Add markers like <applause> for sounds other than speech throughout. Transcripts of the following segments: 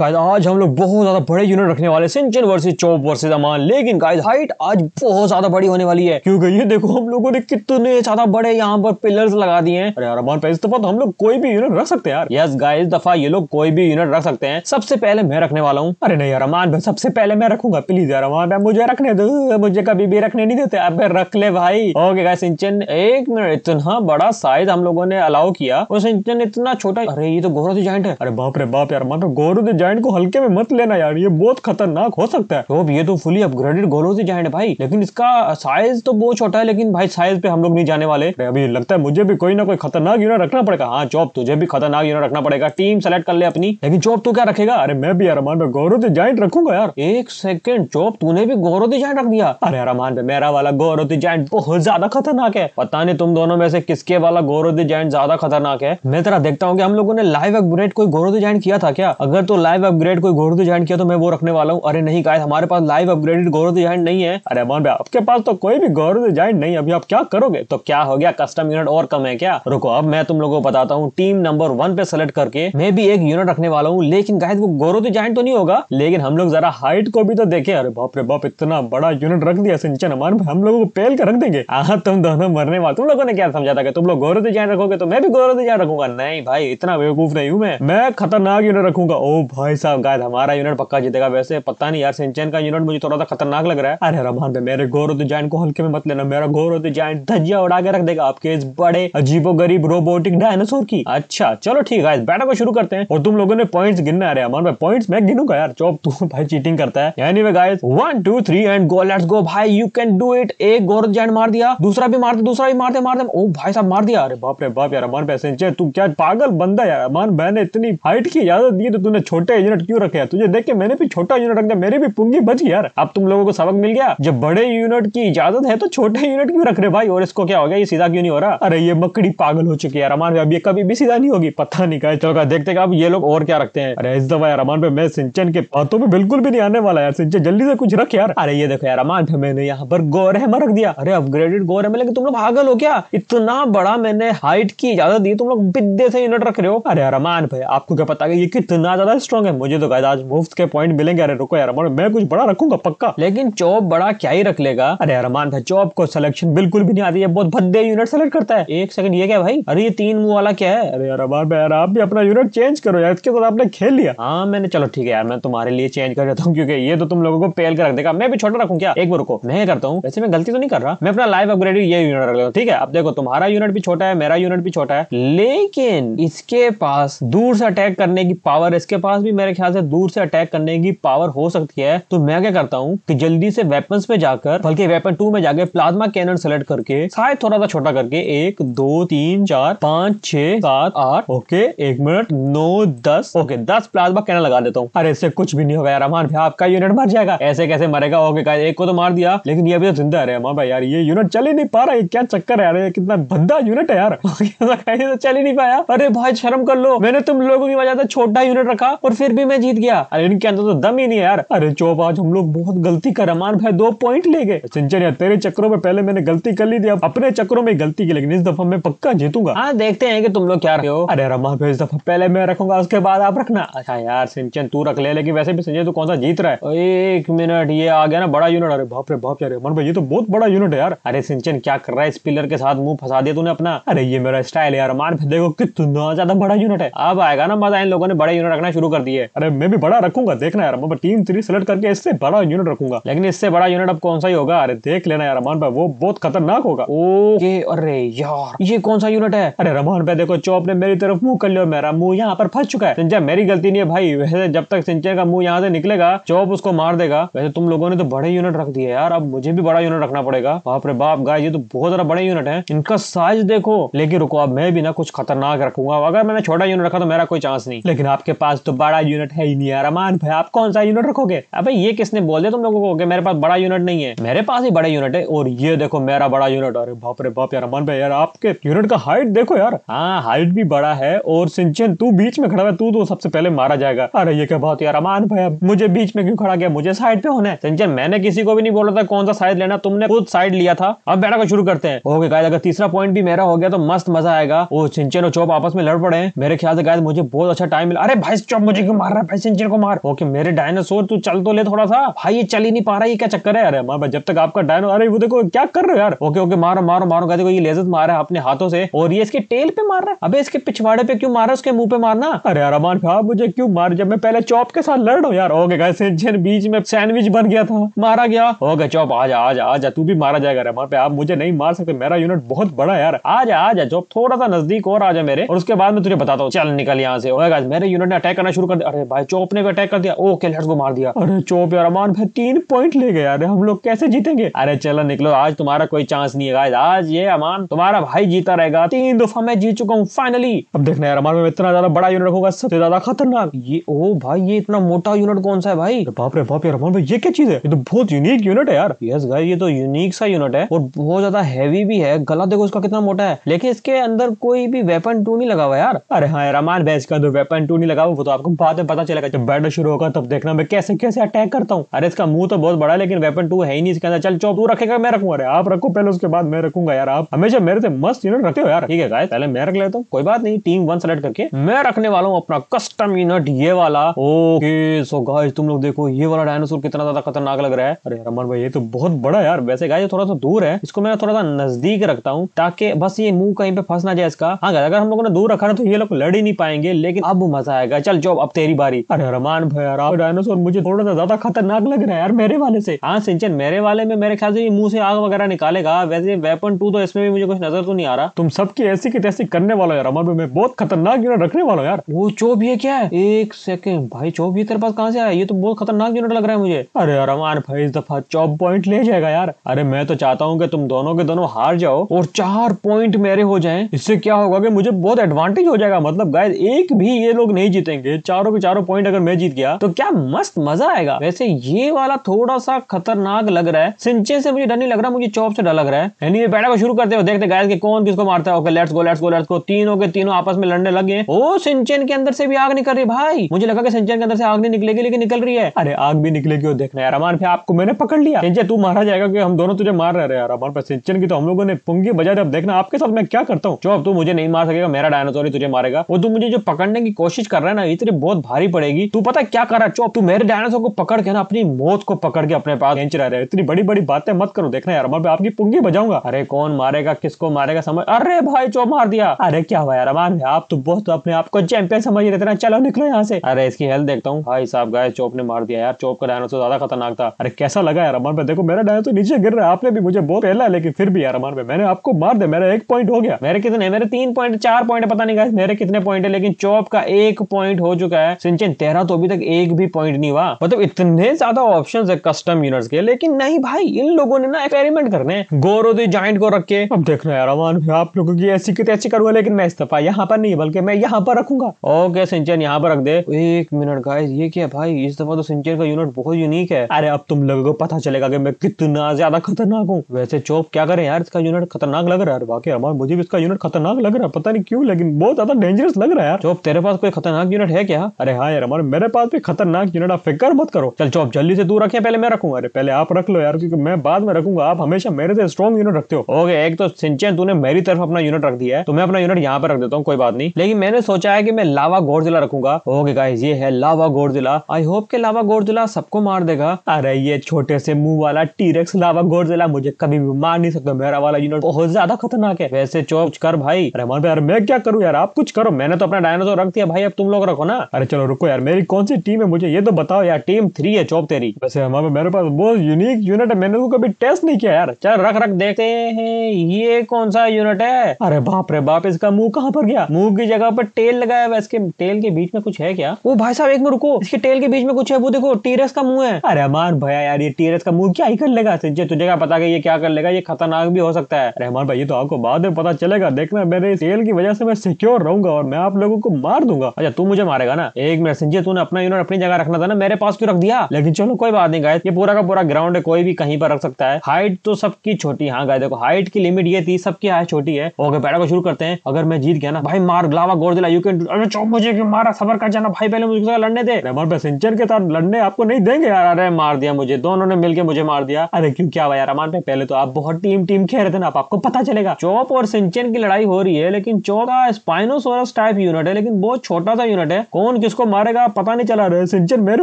guys आज हम लोग बहुत ज़्यादा बड़े यूनिट रखने वाले सिंचन वर्सेस चौप वर्सेस अमान लेकिन गाइस हाइट आज बहुत ज़्यादा बड़ी होने वाली है क्योंकि ये देखो हम लोगों ने कितने ज़्यादा बड़े यहाँ पर पिलर्स लगा दिए हैं अरे यार अमान पहले तो हम लोग कोई भी यूनिट रख सकते हैं यार यस गाइस दफा ये लोग कोई भी यूनिट रख सकते हैं सबसे पहले मैं रखने वाला हूँ अरे नहीं यार अमान भाई सबसे पहले मैं रखूंगा प्लीज यार अमान भाई मुझे रखने दो मुझे कभी भी रखने नहीं देते अब रख ले भाई ओके गाइस सिंचन एक मिनट इतना बड़ा साइज हम लोगों ने अलाउ किया और सिंचन इतना छोटा अरे ये तो गोरो जॉइंट है अरे बाप रे बाप यार अमान मतलब गोरो जाइंट को हल्के में मत लेना यार ये बहुत खतरनाक हो सकता है तो ये तो फुली अपग्रेडेड गोलोजी जाइंट भाई लेकिन इसका साइज तो बहुत छोटा है लेकिन भाई साइज पे हम लोग नहीं जाने वाले अभी लगता है मुझे भी कोई ना कोई खतरनाक यूनिट रखना पड़ेगा हाँ जॉब तुझे भी खतरनाक यूनिट रखना पड़ेगा टीम सेलेक्ट कर ले अपनी लेकिन जॉब तो क्या रखेगा अरे मैं भी अरमान पे गौरव जाइंट रखूंगा यार एक सेकंड जॉब तूने भी गौरव जाइंट रख दिया अरे अरमान पे मेरा वाला गौरव जाइंट बहुत ज्यादा खतरनाक है पता नहीं तुम दोनों में से किसके वाला गौरव जाइंट ज्यादा खतरनाक है मैं तरह देखता हूँ की हम लोगों ने लाइव अपग्रेड कोई गौरव जाइंट किया था क्या अगर तो लाइव लाइव अपग्रेड कोई घोड़ू डिजाइन किया तो मैं वो रखने वाला हूँ अरे नहीं गाय हमारे पास लाइव अपग्रेडेड घोड़ू डिजाइन नहीं है अरे अमान भाई आपके पास तो कोई भी घोड़ू डिजाइन नहीं अभी आप क्या करोगे तो क्या हो गया कस्टम यूनिट और कम है क्या रुको अब मैं तुम लोगों को बताता हूँ टीम नंबर वन पे सेलेक्ट करके मैं भी एक यूनिट रखने वाला हूँ लेकिन गाय वो गोरो डिजाइन तो नहीं होगा लेकिन हम लोग जरा हाइट को भी तो देखे अरे बाप रे बाप इतना बड़ा यूनिट रख दिया सिंचन हमारे हम लोगों को पेल कर रख देंगे हाँ तुम दोनों मरने वाले तुम लोगों ने क्या समझा था तुम लोग गोरो डिजाइन रखोगे तो मैं भी गोरो डिजाइन रखूंगा नहीं भाई इतना बेवकूफ नहीं हूँ मैं मैं खतरनाक यूनिट रखूंगा ओ भाई साहब गायद हमारा यूनिट पक्का जीतेगा वैसे पता नहीं यार सिंचन का यूनिट मुझे थोड़ा सा खतरनाक लग रहा है अरे रमान भाई मेरे गौर होते जैन को हल्के में मत लेना मेरा घोर होते जैन धज्जिया उड़ा के रख देगा आपके इस बड़े अजीबो गरीब रोबोटिक डायनासोर की अच्छा चलो ठीक है बैठक को शुरू करते हैं और तुम लोगों ने पॉइंट्स गिनना अरे अमान भाई पॉइंट्स मैं गिनूंगा यार चौप तू भाई चीटिंग करता है यानी वे guys one two three and go let's go भाई यू कैन डू इट एक गोर जैन मार दिया दूसरा भी मार दे दूसरा भी मारते मारते ओ भाई साहब मार दिया अरे बाप रे बाप यार अमान सिंचन तू क्या पागल बंदा यार अमान ने इतनी हाइट की इजाजत दी तो तूने छोटी छोटा यूनिट क्यों रखे तुझे देख के मैंने भी छोटा यूनिट रख दिया मेरी भी पुंगी बच गई यार अब तुम लोगों को सबक मिल गया जब बड़े यूनिट की इजाजत है तो छोटे यूनिट क्यों रख रहे भाई और इसको क्या हो गया ये सीधा क्यों नहीं हो रहा अरे ये मकड़ी पागल हो चुकी है रमान अब ये कभी भी सीधा नहीं होगी पता नहीं कहा चलो देखते अब ये लोग और क्या रखते हैं अरे इस दफा यार रमान भाई मैं सिंचन के हाथों में बिल्कुल भी नहीं आने वाला यार सिंचन जल्दी से कुछ रख यार अरे ये देखो यार रमान भाई मैंने यहाँ पर गौर हेमा रख दिया अरे अपग्रेडेड गौर है लेकिन तुम लोग पागल हो क्या इतना बड़ा मैंने हाइट की इजाजत दी तुम लोग बिद्दे से यूनिट रख रहे हो अरे रमान भाई आपको क्या पता ये कितना ज्यादा स्ट्रॉन्ग होंगे मुझे तो गायद आज मुफ्त के पॉइंट मिलेंगे अरे रुको यार अरमान मैं कुछ बड़ा रखूंगा पक्का लेकिन चौब बड़ा क्या ही रख लेगा अरे अरमान का चौब को सिलेक्शन बिल्कुल भी नहीं आती है बहुत भद्दे यूनिट सेलेक्ट करता है एक सेकंड ये क्या भाई अरे ये तीन मुंह वाला क्या है अरे यार अरमान यार आप भी अपना यूनिट चेंज करो यार इसके साथ आपने खेल लिया हाँ मैंने चलो ठीक है यार मैं तुम्हारे लिए चेंज कर देता हूँ क्योंकि ये तो तुम लोगों को पेल कर रख देगा मैं भी छोटा रखूँ क्या एक बार रुको मैं करता हूँ वैसे मैं गलती तो नहीं कर रहा मैं अपना लाइव अपग्रेड ये यूनिट रख लेता ठीक है अब देखो तुम्हारा यूनिट भी छोटा है मेरा यूनिट भी छोटा है लेकिन इसके पास दूर से अटैक करने की पावर इसके पास भी मेरे ख्याल से दूर से अटैक करने की पावर हो सकती है तो मैं क्या करता हूँ कि जल्दी से वेपन पे जाकर बल्कि वेपन टू में जाकर प्लाज्मा कैनन सेलेक्ट करके शायद थोड़ा सा छोटा करके एक दो तीन चार पाँच छह सात आठ ओके एक मिनट नौ दस ओके दस प्लाज्मा कैनन लगा देता हूँ अरे इससे कुछ भी नहीं होगा यार अमान भाई आपका यूनिट मर जाएगा ऐसे कैसे मरेगा ओके का एक को तो मार दिया लेकिन ये अभी तो जिंदा रहे अमान भाई यार ये यूनिट चल ही नहीं पा रहा है क्या चक्कर है यार कितना भद्दा यूनिट है यार <laughs> तो चल ही नहीं पाया अरे भाई शर्म कर लो मैंने तुम लोगों की वजह से छोटा यूनिट रखा और फिर भी मैं जीत गया अरे इनके अंदर तो दम ही नहीं यार अरे चोप आज हम लोग बहुत गलती कर रमान भाई दो पॉइंट ले गए यार तेरे चक्रों में पहले मैंने गलती कर ली थी अब अपने चक्रों में गलती की लेकिन इस दफा मैं पक्का जीतूंगा हाँ देखते हैं कि तुम लोग क्या रहे हो अरे रमान भाई इस दफा पहले मैं रखूंगा उसके बाद आप रखना अच्छा यार सिंचन तू रख ले लेकिन वैसे भी संजय तू कौन सा जीत रहा है एक मिनट ये आ गया ना बड़ा यूनिट अरे बाप रे बाप यार रमन भाई ये तो बहुत बड़ा यूनिट है यार अरे सिंचन क्या कर रहा है इस पिलर के साथ मुंह फंसा दिया तूने अपना अरे ये मेरा स्टाइल है यार रमान भाई देखो कितना ज्यादा बड़ा यूनिट है अब आएगा ना मजा इन लोगों ने बड़ा यूनिट रखना शुरू कर दिया दिए अरे मैं भी बड़ा रखूंगा देखना यार मैं टीम थ्री सेलेक्ट करके इससे बड़ा यूनिट रखूंगा लेकिन इससे बड़ा यूनिट अब कौन सा ही होगा अरे देख लेना यार रमान भाई वो बहुत खतरनाक होगा ओके अरे यार ये कौन सा यूनिट है अरे रमान भाई देखो चौप ने मेरी तरफ मुंह कर लिया मेरा मुंह यहाँ पर फंस चुका है सिंचन मेरी गलती नहीं है भाई वैसे जब तक सिंचन का मुंह यहाँ से निकलेगा चौप उसको मार देगा वैसे तुम लोगों ने तो बड़े यूनिट रख दिया यार अब मुझे भी बड़ा यूनिट रखना पड़ेगा बाप रे बाप गाय ये तो बहुत ज्यादा बड़े यूनिट है इनका साइज देखो लेकिन रुको अब मैं भी ना कुछ खतरनाक रखूंगा अगर मैंने छोटा यूनिट रखा तो मेरा कोई चांस नहीं लेकिन आपके पास तो बड़ा बड़ा यूनिट है ही नहीं यार अमान भाई आप कौन सा यूनिट रखोगे अबे ये किसने बोल दिया तुम लोगों को मेरे पास बड़ा यूनिट नहीं है मेरे पास ही बड़ा यूनिट है और ये देखो मेरा बड़ा यूनिट अरे बाप रे बाप यार अमान भाई यार आपके यूनिट का हाइट देखो यार हाँ हाइट भी बड़ा है और सिंचन तू बीच में खड़ा हुआ तू तो सबसे पहले मारा जाएगा अरे ये क्या बात यार अमान भाई मुझे बीच में क्यों खड़ा गया मुझे साइड पे होना है सिंचन मैंने किसी को भी नहीं बोला था कौन सा साइड लेना तुमने खुद साइड लिया था अब बैठा शुरू करते हैं ओके गाइस अगर तीसरा पॉइंट भी मेरा हो गया तो मस्त मजा आएगा वो सिंचन और चौप आपस में लड़ पड़े हैं मेरे ख्याल से गाइस मुझे बहुत अच्छा टाइम मिला अरे भाई चौप मुझे क्यों मार रहा है पैसेंजर को मार ओके मेरे डायनासोर तू चल तो ले थोड़ा सा भाई ये चल ही नहीं पा रहा ये क्या चक्कर है अरे मार जब तक आपका डायनो अरे वो देखो क्या कर रहे हो यार ओके ओके मारो मारो मारो कहते ये लेजत मार रहा है अपने हाथों से और ये इसके टेल पे मार रहा है अबे इसके पिछवाड़े पे क्यों मारा उसके मुंह पे मारना अरे यार अमान साहब मुझे क्यों मार जब मैं पहले चौप के साथ लड़ रहा हूँ यार ओके गाइस बीच में सैंडविच बन गया था मारा गया ओके चौप आ जा आ जा तू भी मारा जाएगा रहमान पे आप मुझे नहीं मार सकते मेरा यूनिट बहुत बड़ा यार आ आजा आजा चौप थोड़ा सा नजदीक और आ जा मेरे और उसके बाद में तुझे बताता हूँ चल निकल यहाँ से मेरे यूनिट ने अटैक करना शुरू शुरू कर दिया अरे भाई चौप ने अटैक कर दिया ओके लेट्स गो मार दिया अरे चौप यार अमान भाई तीन पॉइंट ले गए अरे हम लोग कैसे जीतेंगे अरे चलो निकलो आज तुम्हारा कोई चांस नहीं है आज ये अमान तुम्हारा भाई जीता रहेगा तीन दफा मैं जीत चुका हूँ फाइनली अब देखना यार अमान में इतना ज्यादा बड़ा यूनिट होगा सबसे ज्यादा खतरनाक ये ओ भाई ये इतना मोटा यूनिट कौन सा है भाई बाप रे बाप यार अमान भाई ये क्या चीज है ये तो बहुत यूनिक यूनिट है यार यस गाइस ये तो यूनिक सा यूनिट है और बहुत ज्यादा हैवी भी है गला देखो इसका कितना मोटा है लेकिन इसके अंदर कोई भी वेपन टू नहीं लगा हुआ यार अरे हाँ यार अमान भाई इसका तो वेपन टू नहीं लगा हुआ वो तो आपको बाद में पता चलेगा जब बैटल शुरू होगा तब देखना मैं कैसे कैसे अटैक करता हूँ अरे इसका मुंह तो बहुत बड़ा लेकिन वेपन टू है ही नहीं इसके अंदर चल चौप तू रखेगा मैं रखूंगा अरे आप रखो पहले उसके बाद मैं रखूंगा यार आप हमेशा मेरे से मस्त यूनिट रखे हो यार ठीक है पहले मैं रख लेता हूँ कोई बात नहीं टीम वन सेलेक्ट करके मैं रखने वाला हूँ अपना कस्टम यूनिट ये वाला ओके सो गाइस तुम लोग देखो ये वाला डायनासोर कितना ज्यादा खतरनाक लग रहा है अरे रमन भाई ये तो बहुत बड़ा यार वैसे गाइस थोड़ा सा दूर है इसको मैं थोड़ा सा नजदीक रखता हूँ ताकि बस ये मुंह कहीं पे फंस ना जाए इसका हाँ अगर हम लोगों ने दूर रखा ना तो ये लोग लड़ ही नहीं पाएंगे लेकिन अब मजा आएगा चल जो अब तेरी बारी अरे रमान भाई राव डायनासोर मुझे थोड़ा सा ज्यादा खतरनाक लग रहा है यार मेरे वाले से हाँ सिंचन मेरे वाले में मेरे ख्याल से मुंह से आग वगैरह निकालेगा वैसे वेपन टू तो इसमें भी मुझे कुछ नजर तो नहीं आ रहा तुम सबकी ऐसी की तैसी करने वाला यार रमान भाई मैं बहुत खतरनाक यूनिट रखने वाला यार वो चोप ये क्या है एक सेकंड भाई चोप ये तेरे पास कहाँ से आया ये तो बहुत खतरनाक यूनिट लग रहा है मुझे अरे रमान भाई इस दफा चौप पॉइंट ले जाएगा यार अरे मैं तो चाहता हूँ कि तुम दोनों के दोनों हार जाओ और चार पॉइंट मेरे हो जाए इससे क्या होगा कि मुझे बहुत एडवांटेज हो जाएगा मतलब गाय एक भी ये लोग नहीं जीतेंगे चार चारों के चारों पॉइंट अगर मैं जीत गया तो क्या मस्त मजा आएगा वैसे ये वाला थोड़ा सा खतरनाक लग रहा है सिंचे से मुझे डर नहीं लग रहा मुझे चौप से डर लग रहा है एनीवे बैठा को शुरू करते हो देखते गाइस कि कौन किसको मारता है okay let's go let's go let's go तीनों के तीनों आपस में लड़ने लगे ओ सिंचन के अंदर से भी आग निकल रही भाई मुझे लगा कि सिंचन के अंदर से आग नहीं निकलेगी लेकिन निकल रही है अरे आग भी निकलेगी देखना यार अमान फिर आपको मैंने पकड़ लिया सिंचन तू मारा जाएगा क्योंकि हम दोनों तुझे मार रहे यार अमान पर सिंचन की तो हम लोगों ने पुंगी बजा दी अब देखना आपके साथ मैं क्या करता हूँ चौप तू मुझे नहीं मार सकेगा मेरा डायनासोर ही तुझे मारेगा वो तू मुझे जो पकड़ने की कोशिश कर रहा है ना ये बहुत भारी पड़ेगी तू पता क्या कर रहा चौप तू मेरे डायनासोर को पकड़ के ना अपनी मौत को पकड़ के अपने पास खेच खींच रहे इतनी बड़ी बड़ी बातें मत करो देखना यार मैं आपकी पुंगी बजाऊंगा अरे कौन मारेगा किसको मारेगा समझ अरे भाई चौप मार दिया अरे क्या हुआ यार अमान आप तो बहुत अपने आप को चैंपियन समझ रहे थे चलो निकलो यहाँ से अरे इसकी हेल्थ देखता हूँ भाई साहब गाय चौप ने मार दिया यार चौप का डायनासोर ज्यादा खतरनाक था अरे कैसा लगा यार अमन पे देखो मेरा डायनासोर नीचे गिर रहा है आपने भी मुझे बहुत पहला लेकिन फिर भी यार अमन पे मैंने आपको मार दिया मेरा एक पॉइंट हो गया मेरे कितने मेरे तीन पॉइंट चार पॉइंट पता नहीं गाय मेरे कितने पॉइंट है लेकिन चौप का एक पॉइंट हो चुका चुका है सिंचन तेरा तो अभी तक एक भी पॉइंट नहीं हुआ मतलब इतने ज्यादा ऑप्शन है कस्टम यूनिट्स के लेकिन नहीं भाई इन लोगों ने ना एक्सपेरिमेंट करने गोरो दी जॉइंट को रख के अब देखना यार अमान आप लोगों की ऐसी की तैसी करूंगा लेकिन मैं इस्तीफा यहाँ पर नहीं बल्कि मैं यहाँ पर रखूंगा ओके सिंचन यहाँ पर रख दे एक मिनट का ये क्या भाई इस दफा तो सिंचन का यूनिट बहुत यूनिक है अरे अब तुम लोगों को पता चलेगा कि मैं कितना ज्यादा खतरनाक हूँ वैसे चौप क्या करें यार इसका यूनिट खतरनाक लग रहा है बाकी अमान मुझे भी इसका यूनिट खतरनाक लग रहा है पता नहीं क्यों लेकिन बहुत ज्यादा डेंजरस लग रहा है चौप तेरे पास कोई खतरनाक यूनिट है क्या अरे हाँ यार हमारे मेरे पास भी खतरनाक यूनिट आप फिक्र मत करो चल आप जल्दी से दूर रखे पहले मैं रखूंगा अरे पहले आप रख लो यार क्योंकि मैं बाद में रखूंगा आप हमेशा मेरे से स्ट्रॉन्ग यूनिट रखते हो ओके एक तो सिंचन तूने मेरी तरफ अपना यूनिट रख दिया है तो मैं अपना यूनिट यहाँ पर रख देता हूँ कोई बात नहीं लेकिन मैंने सोचा है की मैं लावा जिला रखूंगा ओके का ये है लावा गोरजिला आई होप के लावा जिला सबको मार देगा अरे ये छोटे से मुंह वाला टीरेक्स लावा जिला मुझे कभी भी मार नहीं सकता मेरा वाला यूनिट बहुत ज्यादा खतरनाक है वैसे चौक कर भाई रहमान भाई यार मैं क्या करूँ यार आप कुछ करो मैंने तो अपना डायनासोर रख दिया भाई अब तुम लोग रखो ना अरे चलो रुको यार मेरी कौन सी टीम है मुझे ये तो बताओ यार टीम थ्री है चौप तेरी वैसे हमारे मेरे पास बहुत यूनिक यूनिट है मैंने तो कभी टेस्ट नहीं किया यार चल रख रख देखते हैं ये कौन सा यूनिट है अरे बाप रे बाप इसका मुंह कहाँ पर गया मुंह की जगह पर टेल लगाया हुआ इसके टेल के बीच में कुछ है क्या वो भाई साहब एक में रुको इसके टेल के बीच में कुछ है वो देखो टीरस का मुंह है अरे मान भैया यार ये टीरस का मुंह क्या ही कर लेगा तुझे तुझे क्या पता ये क्या कर लेगा ये खतरनाक भी हो सकता है रहमान भाई ये तो आपको बाद में पता चलेगा देखना मेरे टेल की वजह से मैं सिक्योर रहूंगा और मैं आप लोगों को मार दूंगा अच्छा तू मुझे मारेगा ना ना एक मिनट तू तूने अपना यूनिट अपनी जगह रखना था ना मेरे पास क्यों रख दिया लेकिन चलो कोई बात नहीं गाय ये पूरा का पूरा ग्राउंड है कोई भी कहीं पर रख सकता है हाइट तो सबकी छोटी हाँ गाय देखो हाइट की लिमिट ये थी सबकी हाइट छोटी है ओके पैरा को शुरू करते हैं अगर मैं जीत गया ना भाई मार लावा गोर दिला यू कैन अरे मुझे मारा सबर कर जाना भाई पहले मुझे लड़ने दे रहमान पैसेंजर के साथ लड़ने आपको नहीं देंगे यार अरे मार दिया मुझे दोनों ने मिलकर मुझे मार दिया अरे क्यों क्या भाई यार मानते पहले तो आप बहुत टीम टीम खेल रहे थे ना आपको पता चलेगा चौप और सिंचन की लड़ाई हो रही है लेकिन का स्पाइनोसोरस टाइप यूनिट है लेकिन बहुत छोटा सा यूनिट है कौन कौन किसको मारेगा पता नहीं चला रहे सिंचन मेरे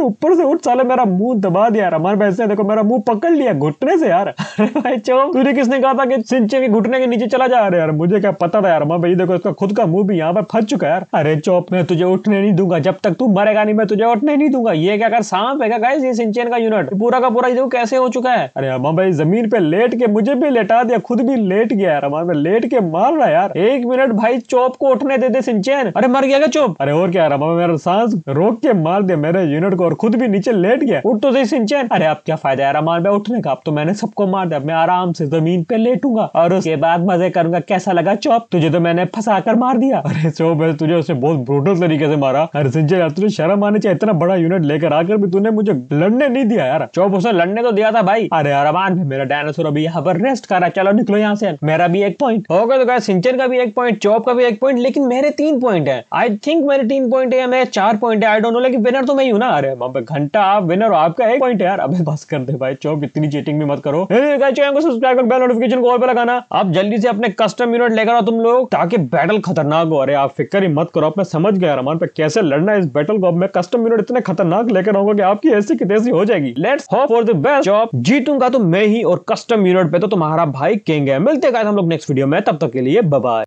ऊपर से उठ साले मेरा मुंह दबा दिया रमन भैंस ने देखो मेरा मुंह पकड़ लिया घुटने से यार <laughs> भाई चो तुझे किसने कहा था कि सिंचन के घुटने के नीचे चला जा रहा यार मुझे क्या पता था यार रमन भाई देखो इसका खुद का मुंह भी यहाँ पर फंस चुका यार अरे चौप मैं तुझे उठने नहीं दूंगा जब तक तू मरेगा नहीं मैं तुझे उठने नहीं दूंगा ये क्या कर सांप है क्या ये सिंचन का यूनिट पूरा का पूरा देखो कैसे हो चुका है अरे रमन भाई जमीन पे लेट के मुझे भी लेटा दिया खुद भी लेट गया यार रमन भाई लेट के मार रहा यार एक मिनट भाई चौप को उठने दे दे सिंचन अरे मर गया क्या चौप अरे और क्या रमन मेरा और सांस रोक के मार दिया मेरे यूनिट को और खुद भी नीचे लेट गया उठ तो सही सिंचन अरे आप क्या फायदा यार मार उठने का अब तो मैंने सबको मार दिया मैं आराम से जमीन पे लेटूंगा और उसके बाद मजे करूंगा कैसा लगा चौप तुझे तो मैंने फंसा कर मार दिया अरे सो भाई तुझे उसे बहुत ब्रूटल तरीके से मारा अरे सिंचन यार तुझे शर्म आने चाहिए इतना बड़ा यूनिट लेकर आकर भी तूने मुझे लड़ने नहीं दिया यार चौप उसे लड़ने तो दिया था भाई अरे यार मान मेरा डायनासोर अभी यहाँ पर रेस्ट कर रहा चलो निकलो यहाँ से मेरा भी एक पॉइंट हो गया तो सिंचन का भी एक पॉइंट चौप का भी एक पॉइंट लेकिन मेरे तीन पॉइंट है आई थिंक मेरे तीन पॉइंट है मैं चार पॉइंट है आई डोंट नो लेकिन विनर तो मैं ही हूं ना अरे बाप घंटा आप विनर हो आपका एक पॉइंट है यार अबे बस कर दे भाई चौक इतनी चीटिंग भी मत करो चैनल को सब्सक्राइब कर बेल नोटिफिकेशन को ऑल पे लगाना आप जल्दी से अपने कस्टम यूनिट लेकर आओ तुम लोग ताकि बैटल खतरनाक हो अरे आप फिक्र ही मत करो आप मैं समझ गया रमान पे कैसे लड़ना है इस बैटल को अब मैं कस्टम यूनिट इतने खतरनाक लेकर आऊंगा कि आपकी ऐसी की तैसी हो जाएगी let's hope for the best जॉब जीतूंगा तो मैं ही और कस्टम यूनिट पे तो तुम्हारा भाई केंगे मिलते गए हम लोग नेक्स्ट वीडियो में तब तक के लिए बाय